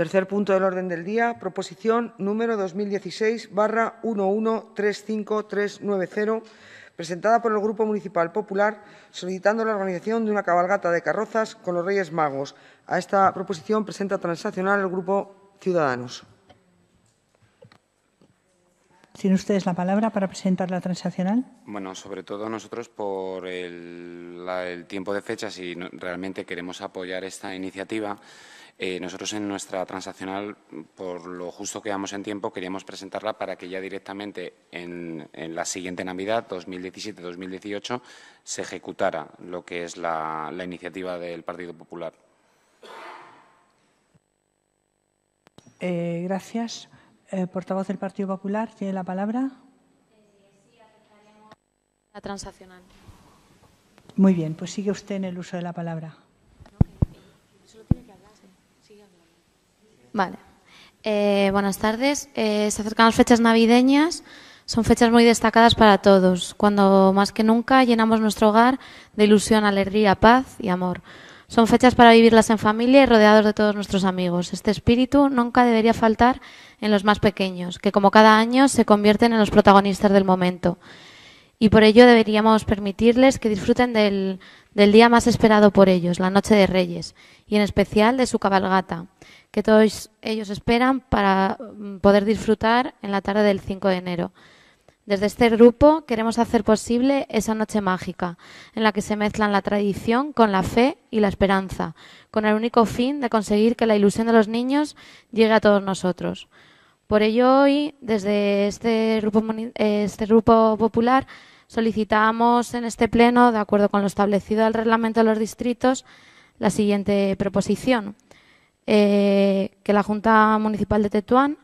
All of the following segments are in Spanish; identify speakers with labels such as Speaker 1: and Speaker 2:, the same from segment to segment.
Speaker 1: Tercer punto del orden del día, proposición número 2016-1135390, presentada por el Grupo Municipal Popular, solicitando la organización de una cabalgata de carrozas con los Reyes Magos. A esta proposición presenta transaccional el Grupo Ciudadanos. ¿Tienen ustedes la palabra para presentar la transaccional? Bueno, sobre todo nosotros por el, el tiempo de fecha, si realmente queremos apoyar esta iniciativa, eh, nosotros en nuestra transaccional, por lo justo que vamos en tiempo, queríamos presentarla para que ya directamente en, la siguiente Navidad, 2017-2018, se ejecutara lo que es la, iniciativa del Partido Popular. Eh, gracias. Eh, portavoz del Partido Popular, tiene la palabra. La transaccional. Muy bien, pues sigue usted en el uso de la palabra. Vale. Eh, buenas tardes. Eh, se acercan las fechas navideñas. Son fechas muy destacadas para todos, cuando más que nunca llenamos nuestro hogar de ilusión, alegría, paz y amor. Son fechas para vivirlas en familia y rodeados de todos nuestros amigos. Este espíritu nunca debería faltar en los más pequeños, que como cada año se convierten en los protagonistas del momento y por ello deberíamos permitirles que disfruten del, día más esperado por ellos, la Noche de Reyes, y en especial de su cabalgata, que todos ellos esperan para mm, poder disfrutar en la tarde del 5 de enero. Desde este grupo queremos hacer posible esa noche mágica, en la que se mezclan la tradición con la fe y la esperanza, con el único fin de conseguir que la ilusión de los niños llegue a todos nosotros. Por ello, hoy, desde este grupo, eh, este grupo popular, Solicitamos en este Pleno, de acuerdo con lo establecido el reglamento de los distritos, la siguiente proposición. Eh, que la Junta Municipal de Tetuán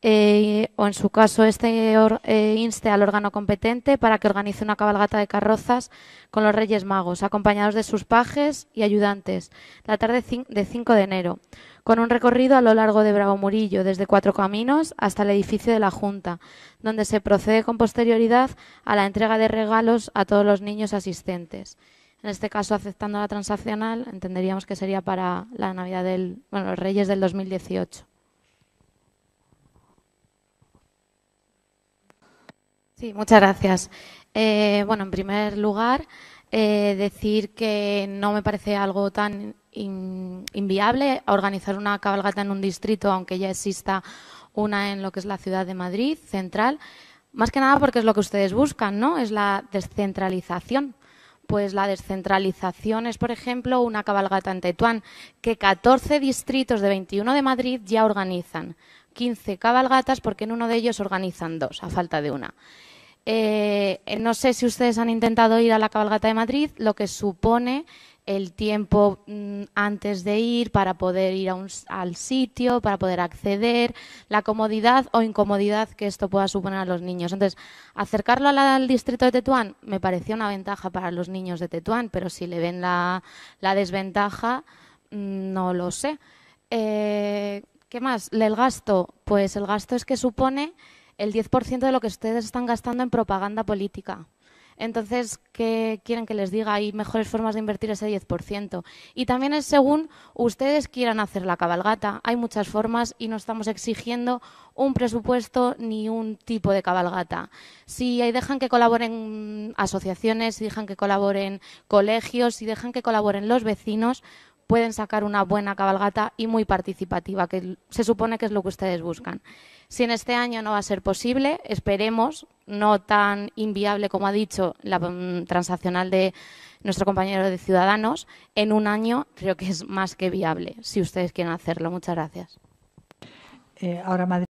Speaker 1: eh, o en su caso este eh, inste al órgano competente para que organice una cabalgata de carrozas con los Reyes Magos, acompañados de sus pajes y ayudantes, la tarde de 5 de enero, con un recorrido a lo largo de Bravo Murillo, desde Cuatro Caminos hasta el edificio de la Junta, donde se procede con posterioridad a la entrega de regalos a todos los niños asistentes. En este caso, aceptando la transaccional, entenderíamos que sería para la Navidad del, bueno, los Reyes del 2018. Sí, muchas gracias. Eh, bueno, en primer lugar, eh, decir que no me parece algo tan inviable organizar una cabalgata en un distrito, aunque ya exista una en lo que es la ciudad de Madrid, central, más que nada porque es lo que ustedes buscan, ¿no? Es la descentralización. Pues la descentralización es, por ejemplo, una cabalgata en Tetuán, que 14 distritos de 21 de Madrid ya organizan. 15 cabalgatas porque en uno de ellos organizan dos, a falta de una. Eh, no sé si ustedes han intentado ir a la cabalgata de Madrid, lo que supone el tiempo mm, antes de ir para poder ir al sitio, para poder acceder, la comodidad o incomodidad que esto pueda suponer a los niños. Entonces, acercarlo al distrito de Tetuán me pareció una ventaja para los niños de Tetuán, pero si le ven la, la desventaja, mm, no lo sé. Eh, ¿Qué más? El gasto. Pues el gasto es que supone el 10% de lo que ustedes están gastando en propaganda política. Entonces, ¿qué quieren que les diga? Hay mejores formas de invertir ese 10%. Y también es según ustedes quieran hacer la cabalgata. Hay muchas formas y no estamos exigiendo un presupuesto ni un tipo de cabalgata. Si dejan que colaboren asociaciones, si dejan que colaboren colegios, si dejan que colaboren los vecinos, pueden sacar una buena cabalgata y muy participativa, que se supone que es lo que ustedes buscan. Si en este año no va a ser posible, esperemos, no tan inviable como ha dicho la mm, transaccional de nuestro compañero de Ciudadanos, en un año creo que es más que viable, si ustedes quieren hacerlo. Muchas gracias. Eh, ahora